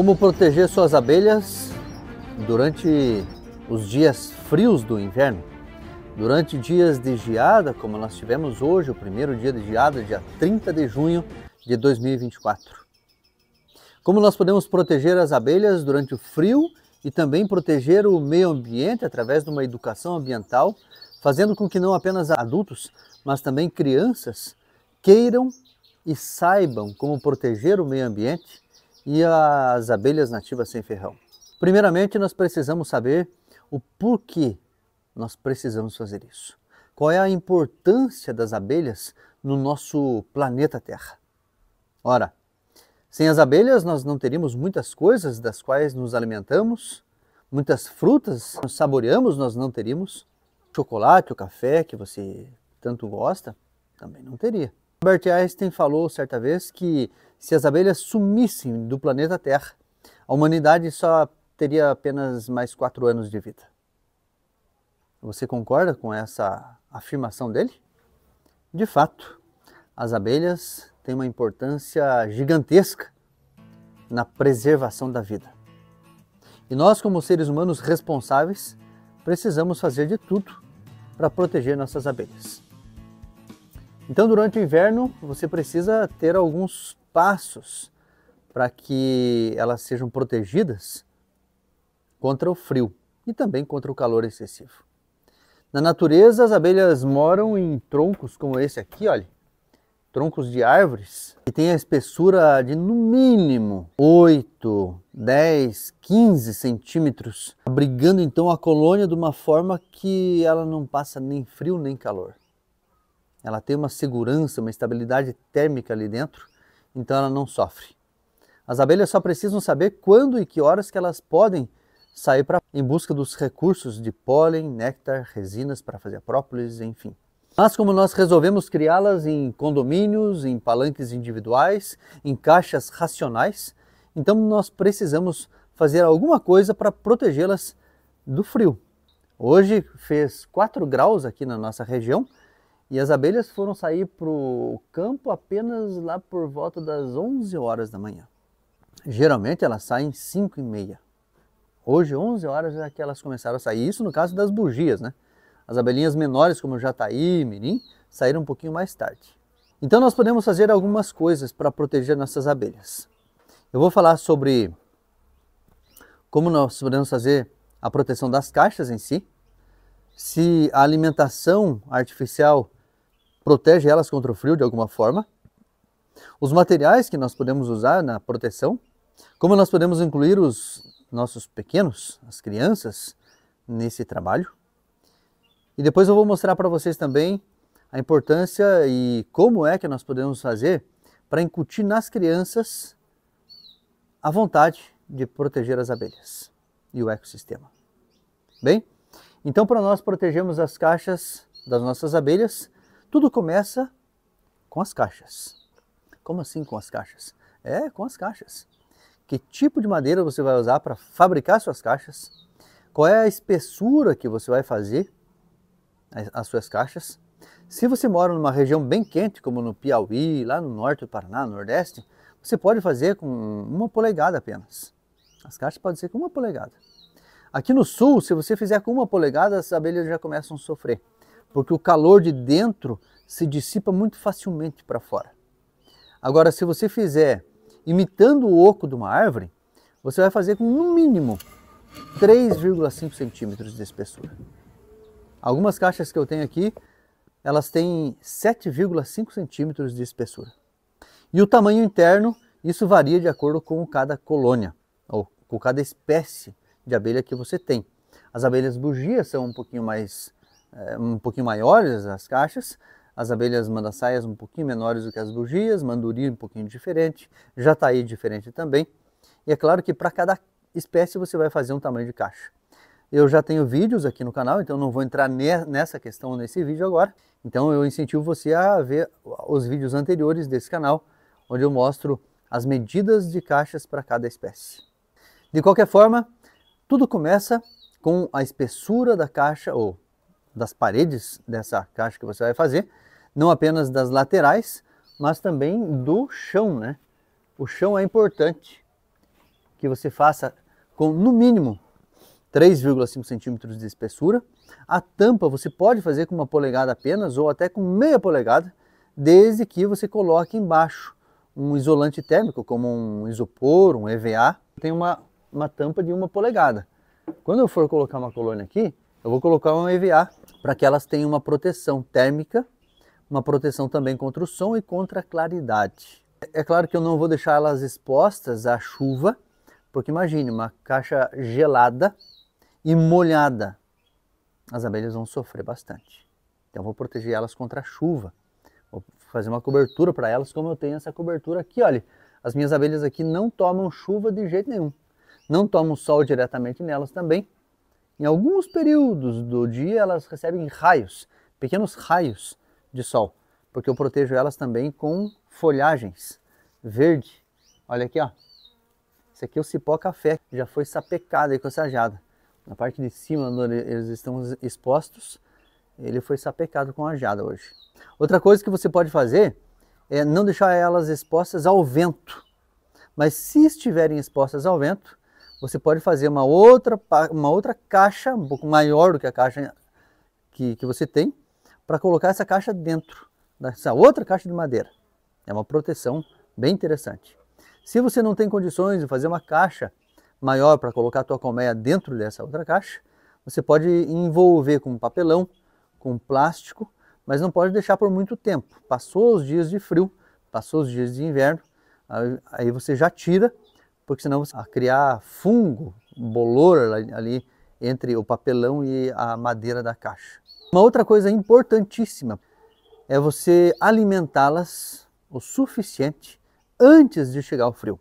Como proteger suas abelhas durante os dias frios do inverno? Durante dias de geada, como nós tivemos hoje, o primeiro dia de geada, dia 30 de junho de 2024. Como nós podemos proteger as abelhas durante o frio e também proteger o meio ambiente através de uma educação ambiental, fazendo com que não apenas adultos, mas também crianças queiram e saibam como proteger o meio ambiente e as abelhas nativas sem ferrão. Primeiramente, nós precisamos saber o porquê nós precisamos fazer isso. Qual é a importância das abelhas no nosso planeta Terra? Ora, sem as abelhas nós não teríamos muitas coisas das quais nos alimentamos, muitas frutas que saboreamos nós não teríamos, chocolate, o café que você tanto gosta, também não teria. Albert Einstein falou certa vez que se as abelhas sumissem do planeta Terra, a humanidade só teria apenas mais quatro anos de vida. Você concorda com essa afirmação dele? De fato, as abelhas têm uma importância gigantesca na preservação da vida. E nós, como seres humanos responsáveis, precisamos fazer de tudo para proteger nossas abelhas. Então, durante o inverno, você precisa ter alguns passos para que elas sejam protegidas contra o frio e também contra o calor excessivo. Na natureza, as abelhas moram em troncos como esse aqui, olha, troncos de árvores, que tem a espessura de no mínimo 8, 10, 15 centímetros, abrigando então a colônia de uma forma que ela não passa nem frio nem calor ela tem uma segurança, uma estabilidade térmica ali dentro, então ela não sofre. As abelhas só precisam saber quando e que horas que elas podem sair pra, em busca dos recursos de pólen, néctar, resinas para fazer própolis, enfim. Mas como nós resolvemos criá-las em condomínios, em palanques individuais, em caixas racionais, então nós precisamos fazer alguma coisa para protegê-las do frio. Hoje fez 4 graus aqui na nossa região, e as abelhas foram sair para o campo apenas lá por volta das 11 horas da manhã. Geralmente elas saem 5 e meia. Hoje, 11 horas é que elas começaram a sair. Isso no caso das bugias, né? As abelhinhas menores, como jataí, mirim, saíram um pouquinho mais tarde. Então nós podemos fazer algumas coisas para proteger nossas abelhas. Eu vou falar sobre como nós podemos fazer a proteção das caixas em si, se a alimentação artificial protege elas contra o frio de alguma forma. Os materiais que nós podemos usar na proteção, como nós podemos incluir os nossos pequenos, as crianças, nesse trabalho. E depois eu vou mostrar para vocês também a importância e como é que nós podemos fazer para incutir nas crianças a vontade de proteger as abelhas e o ecossistema. Bem, então para nós protegermos as caixas das nossas abelhas, tudo começa com as caixas. Como assim com as caixas? É, com as caixas. Que tipo de madeira você vai usar para fabricar suas caixas? Qual é a espessura que você vai fazer as suas caixas? Se você mora numa região bem quente, como no Piauí, lá no norte do Paraná, no Nordeste, você pode fazer com uma polegada apenas. As caixas podem ser com uma polegada. Aqui no sul, se você fizer com uma polegada, as abelhas já começam a sofrer porque o calor de dentro se dissipa muito facilmente para fora. Agora, se você fizer imitando o oco de uma árvore, você vai fazer com no mínimo 3,5 centímetros de espessura. Algumas caixas que eu tenho aqui, elas têm 7,5 centímetros de espessura. E o tamanho interno, isso varia de acordo com cada colônia, ou com cada espécie de abelha que você tem. As abelhas bugias são um pouquinho mais é, um pouquinho maiores as caixas, as abelhas mandaçaias um pouquinho menores do que as bugias, manduri um pouquinho diferente, jataí diferente também. E é claro que para cada espécie você vai fazer um tamanho de caixa. Eu já tenho vídeos aqui no canal, então não vou entrar nessa questão nesse vídeo agora. Então eu incentivo você a ver os vídeos anteriores desse canal, onde eu mostro as medidas de caixas para cada espécie. De qualquer forma, tudo começa com a espessura da caixa ou das paredes dessa caixa que você vai fazer, não apenas das laterais, mas também do chão, né? O chão é importante que você faça com no mínimo 3,5 centímetros de espessura. A tampa você pode fazer com uma polegada apenas ou até com meia polegada, desde que você coloque embaixo um isolante térmico, como um isopor, um EVA. Tem uma, uma tampa de uma polegada. Quando eu for colocar uma colônia aqui, eu vou colocar um EVA para que elas tenham uma proteção térmica, uma proteção também contra o som e contra a claridade. É claro que eu não vou deixar elas expostas à chuva, porque imagine uma caixa gelada e molhada. As abelhas vão sofrer bastante. Então eu vou proteger elas contra a chuva. Vou fazer uma cobertura para elas, como eu tenho essa cobertura aqui, olha. As minhas abelhas aqui não tomam chuva de jeito nenhum. Não tomam sol diretamente nelas também, em alguns períodos do dia elas recebem raios, pequenos raios de sol, porque eu protejo elas também com folhagens verde. Olha aqui, ó. Esse aqui é o cipó café, que já foi sapecado e cossajado. Na parte de cima, onde eles estão expostos, ele foi sapecado com a jada hoje. Outra coisa que você pode fazer é não deixar elas expostas ao vento. Mas se estiverem expostas ao vento, você pode fazer uma outra, uma outra caixa, um pouco maior do que a caixa que, que você tem, para colocar essa caixa dentro dessa outra caixa de madeira. É uma proteção bem interessante. Se você não tem condições de fazer uma caixa maior para colocar a tua colmeia dentro dessa outra caixa, você pode envolver com papelão, com plástico, mas não pode deixar por muito tempo. Passou os dias de frio, passou os dias de inverno, aí você já tira porque senão a ah, criar fungo, bolor ali entre o papelão e a madeira da caixa. Uma outra coisa importantíssima é você alimentá-las o suficiente antes de chegar o frio.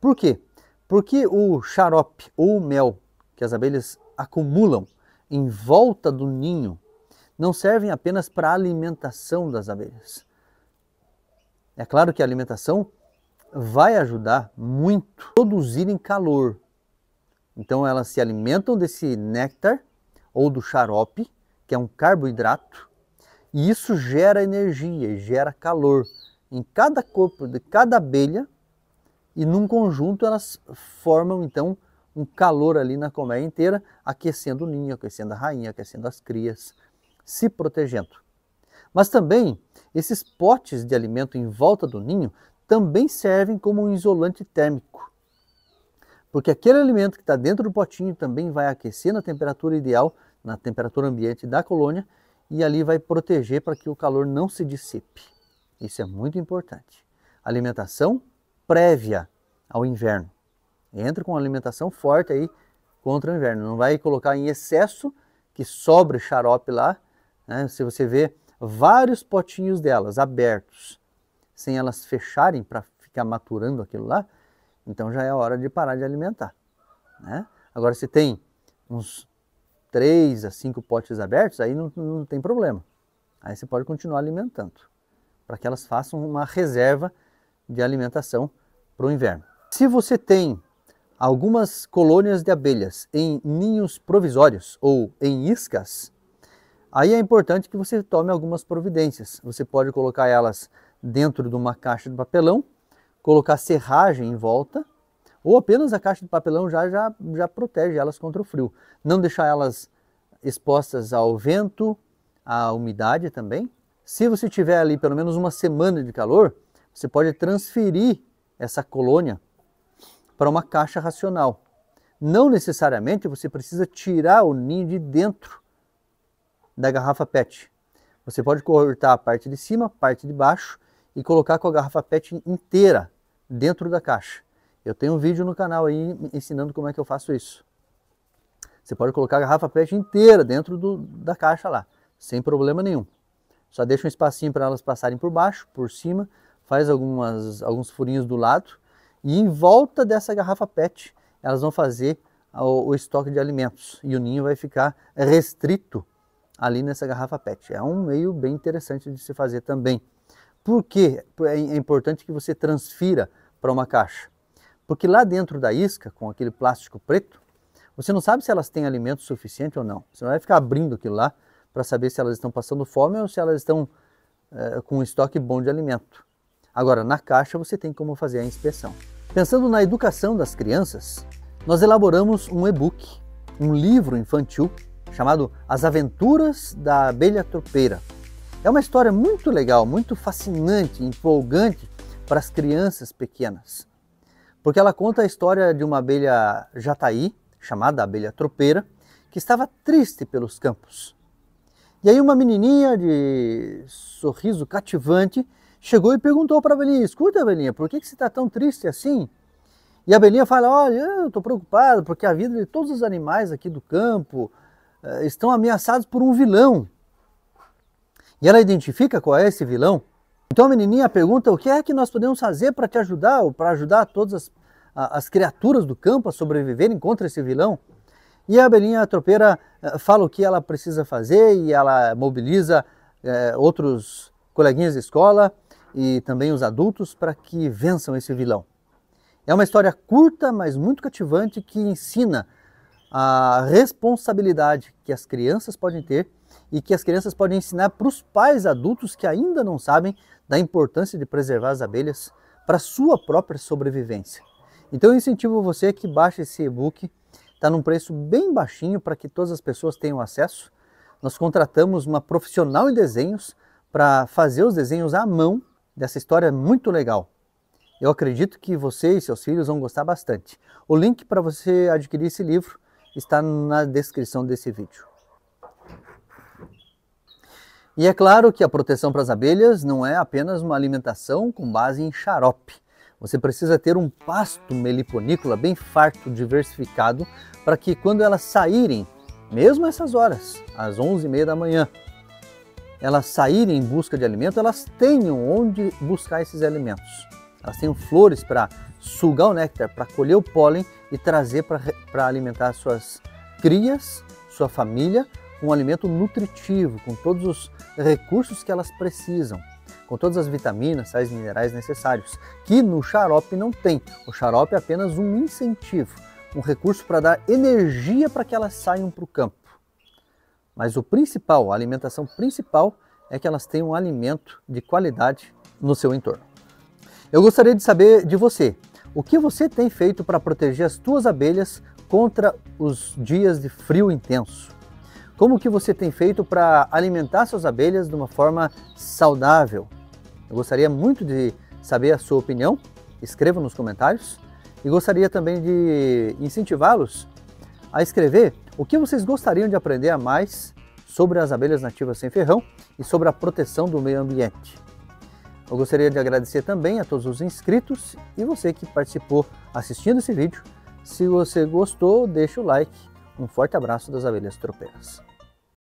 Por quê? Porque o xarope ou o mel que as abelhas acumulam em volta do ninho não servem apenas para a alimentação das abelhas. É claro que a alimentação vai ajudar muito a produzirem calor. Então elas se alimentam desse néctar ou do xarope, que é um carboidrato, e isso gera energia, gera calor em cada corpo de cada abelha e num conjunto elas formam então um calor ali na colmeia inteira, aquecendo o ninho, aquecendo a rainha, aquecendo as crias, se protegendo. Mas também esses potes de alimento em volta do ninho também servem como um isolante térmico, porque aquele alimento que está dentro do potinho também vai aquecer na temperatura ideal, na temperatura ambiente da colônia, e ali vai proteger para que o calor não se dissipe. Isso é muito importante. Alimentação prévia ao inverno. Entra com alimentação forte aí contra o inverno. Não vai colocar em excesso que sobre xarope lá. Né? Se você vê vários potinhos delas abertos, sem elas fecharem para ficar maturando aquilo lá, então já é hora de parar de alimentar. Né? Agora, se tem uns 3 a 5 potes abertos, aí não, não tem problema. Aí você pode continuar alimentando, para que elas façam uma reserva de alimentação para o inverno. Se você tem algumas colônias de abelhas em ninhos provisórios ou em iscas, Aí é importante que você tome algumas providências. Você pode colocar elas dentro de uma caixa de papelão, colocar serragem em volta, ou apenas a caixa de papelão já, já, já protege elas contra o frio. Não deixar elas expostas ao vento, à umidade também. Se você tiver ali pelo menos uma semana de calor, você pode transferir essa colônia para uma caixa racional. Não necessariamente você precisa tirar o ninho de dentro da garrafa PET. Você pode cortar a parte de cima, parte de baixo e colocar com a garrafa PET inteira dentro da caixa. Eu tenho um vídeo no canal aí ensinando como é que eu faço isso. Você pode colocar a garrafa PET inteira dentro do, da caixa lá, sem problema nenhum. Só deixa um espacinho para elas passarem por baixo, por cima, faz algumas, alguns furinhos do lado e em volta dessa garrafa PET elas vão fazer o, o estoque de alimentos e o ninho vai ficar restrito ali nessa garrafa PET. É um meio bem interessante de se fazer também. Por que é, é importante que você transfira para uma caixa? Porque lá dentro da isca, com aquele plástico preto, você não sabe se elas têm alimento suficiente ou não. Você não vai ficar abrindo aquilo lá para saber se elas estão passando fome ou se elas estão é, com um estoque bom de alimento. Agora, na caixa você tem como fazer a inspeção. Pensando na educação das crianças, nós elaboramos um e-book, um livro infantil chamado As Aventuras da Abelha Tropeira. É uma história muito legal, muito fascinante, empolgante para as crianças pequenas, porque ela conta a história de uma abelha jataí, chamada abelha tropeira, que estava triste pelos campos. E aí uma menininha de sorriso cativante chegou e perguntou para a abelhinha, escuta abelhinha, por que, você está tão triste assim? E a abelhinha fala, olha, eu estou preocupada porque a vida de todos os animais aqui do campo, eh, estão ameaçados por um vilão. E ela identifica qual é esse vilão. Então a menininha pergunta o que é que nós podemos fazer para te ajudar, ou para ajudar todas as, as, criaturas do campo a sobreviverem contra esse vilão. E a abelhinha tropeira eh, fala o que ela precisa fazer e ela mobiliza é, outros coleguinhas de escola e também os adultos para que vençam esse vilão. É uma história curta, mas muito cativante que ensina a responsabilidade que as crianças podem ter e que as crianças podem ensinar para os pais adultos que ainda não sabem da importância de preservar as abelhas para sua própria sobrevivência. Então eu incentivo você que baixe esse e-book, está num preço bem baixinho para que todas as pessoas tenham acesso. Nós contratamos uma profissional em desenhos para fazer os desenhos à mão dessa história muito legal. Eu acredito que você e seus filhos vão gostar bastante. O link para você adquirir esse livro está na descrição desse vídeo. E é claro que a proteção para as abelhas não é apenas uma alimentação com base em xarope. Você precisa ter um pasto meliponícola bem farto, diversificado, para que quando elas saírem, mesmo essas horas, às 11h30 da manhã, elas saírem em busca de alimento, elas tenham onde buscar esses alimentos. Elas tenham flores para sugar o néctar, para colher o pólen e trazer para alimentar suas crias, sua família, um alimento nutritivo, com todos os recursos que elas precisam, com todas as vitaminas, sais minerais necessários, que no xarope não tem. O xarope é apenas um incentivo, um recurso para dar energia para que elas saiam para o campo. Mas o principal, a alimentação principal, é que elas tenham um alimento de qualidade no seu entorno. Eu gostaria de saber de você, o que você tem feito para proteger as suas abelhas contra os dias de frio intenso? Como que você tem feito para alimentar suas abelhas de uma forma saudável? Eu gostaria muito de saber a sua opinião, escreva nos comentários. E gostaria também de incentivá-los a escrever o que vocês gostariam de aprender a mais sobre as abelhas nativas sem ferrão e sobre a proteção do meio ambiente. Eu gostaria de agradecer também a todos os inscritos e você que participou assistindo esse vídeo. Se você gostou, deixa o like. Um forte abraço das abelhas tropeiras.